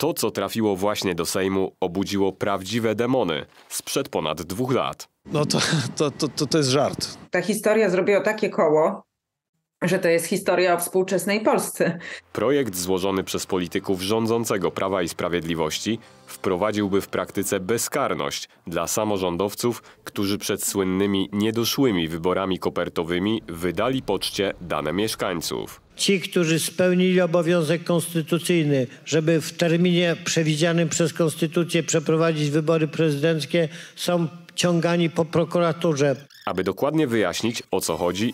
To, co trafiło właśnie do Sejmu, obudziło prawdziwe demony sprzed ponad dwóch lat. No to, to, to, to, jest żart. Ta historia zrobiła takie koło, że to jest historia o współczesnej Polsce. Projekt złożony przez polityków rządzącego Prawa i Sprawiedliwości wprowadziłby w praktyce bezkarność dla samorządowców, którzy przed słynnymi niedoszłymi wyborami kopertowymi wydali poczcie dane mieszkańców. Ci, którzy spełnili obowiązek konstytucyjny, żeby w terminie przewidzianym przez konstytucję przeprowadzić wybory prezydenckie, są ciągani po prokuraturze. Aby dokładnie wyjaśnić o co chodzi,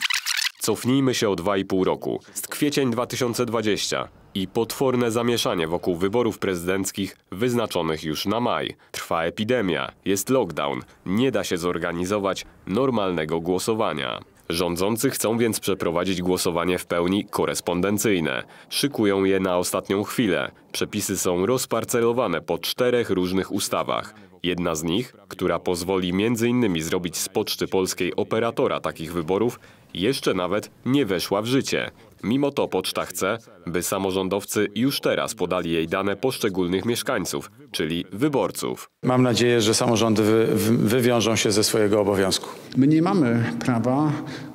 Cofnijmy się o 2,5 roku. Z kwiecień 2020 i potworne zamieszanie wokół wyborów prezydenckich wyznaczonych już na maj. Trwa epidemia, jest lockdown, nie da się zorganizować normalnego głosowania. Rządzący chcą więc przeprowadzić głosowanie w pełni korespondencyjne. Szykują je na ostatnią chwilę. Przepisy są rozparcelowane po czterech różnych ustawach. Jedna z nich, która pozwoli m.in. zrobić z Poczty Polskiej operatora takich wyborów, jeszcze nawet nie weszła w życie. Mimo to poczta chce, by samorządowcy już teraz podali jej dane poszczególnych mieszkańców, czyli wyborców. Mam nadzieję, że samorządy wy, wywiążą się ze swojego obowiązku. My nie mamy prawa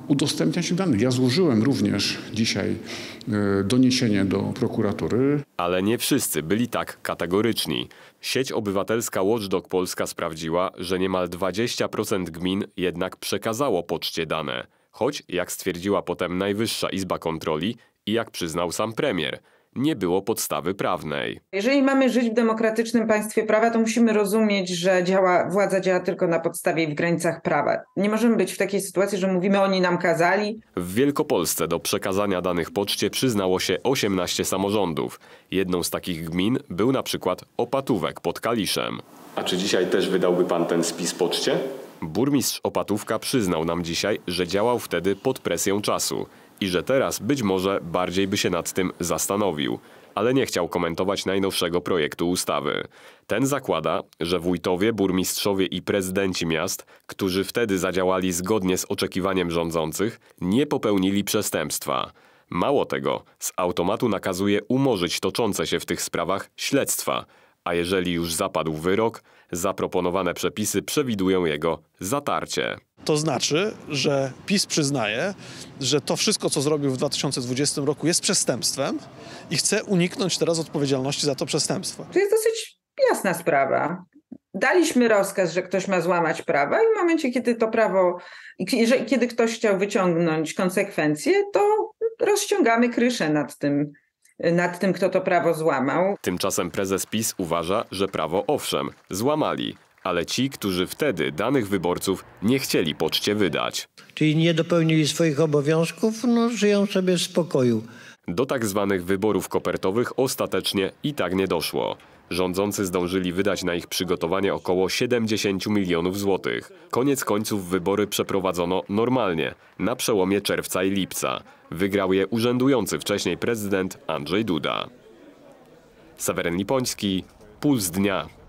udostępniać danych. Ja złożyłem również dzisiaj e, doniesienie do prokuratury. Ale nie wszyscy byli tak kategoryczni. Sieć obywatelska Watchdog Polska sprawdziła, że niemal 20% gmin jednak przekazało poczcie dane choć, jak stwierdziła potem Najwyższa Izba Kontroli i jak przyznał sam premier, nie było podstawy prawnej. Jeżeli mamy żyć w demokratycznym państwie prawa, to musimy rozumieć, że działa, władza działa tylko na podstawie i w granicach prawa. Nie możemy być w takiej sytuacji, że mówimy, oni nam kazali. W Wielkopolsce do przekazania danych poczcie przyznało się 18 samorządów. Jedną z takich gmin był na przykład Opatówek pod Kaliszem. A czy dzisiaj też wydałby pan ten spis poczcie? Burmistrz Opatówka przyznał nam dzisiaj, że działał wtedy pod presją czasu i że teraz być może bardziej by się nad tym zastanowił, ale nie chciał komentować najnowszego projektu ustawy. Ten zakłada, że wójtowie, burmistrzowie i prezydenci miast, którzy wtedy zadziałali zgodnie z oczekiwaniem rządzących, nie popełnili przestępstwa. Mało tego, z automatu nakazuje umorzyć toczące się w tych sprawach śledztwa, a jeżeli już zapadł wyrok, zaproponowane przepisy przewidują jego zatarcie. To znaczy, że PiS przyznaje, że to wszystko, co zrobił w 2020 roku, jest przestępstwem i chce uniknąć teraz odpowiedzialności za to przestępstwo. To jest dosyć jasna sprawa. Daliśmy rozkaz, że ktoś ma złamać prawa, i w momencie, kiedy to prawo, kiedy ktoś chciał wyciągnąć konsekwencje, to rozciągamy kryszę nad tym nad tym, kto to prawo złamał. Tymczasem prezes PiS uważa, że prawo owszem, złamali, ale ci, którzy wtedy danych wyborców nie chcieli poczcie wydać. Czyli nie dopełnili swoich obowiązków, no żyją sobie w spokoju. Do tak zwanych wyborów kopertowych ostatecznie i tak nie doszło. Rządzący zdążyli wydać na ich przygotowanie około 70 milionów złotych. Koniec końców wybory przeprowadzono normalnie, na przełomie czerwca i lipca. Wygrał je urzędujący wcześniej prezydent Andrzej Duda. Seweryn Lipoński, Puls Dnia.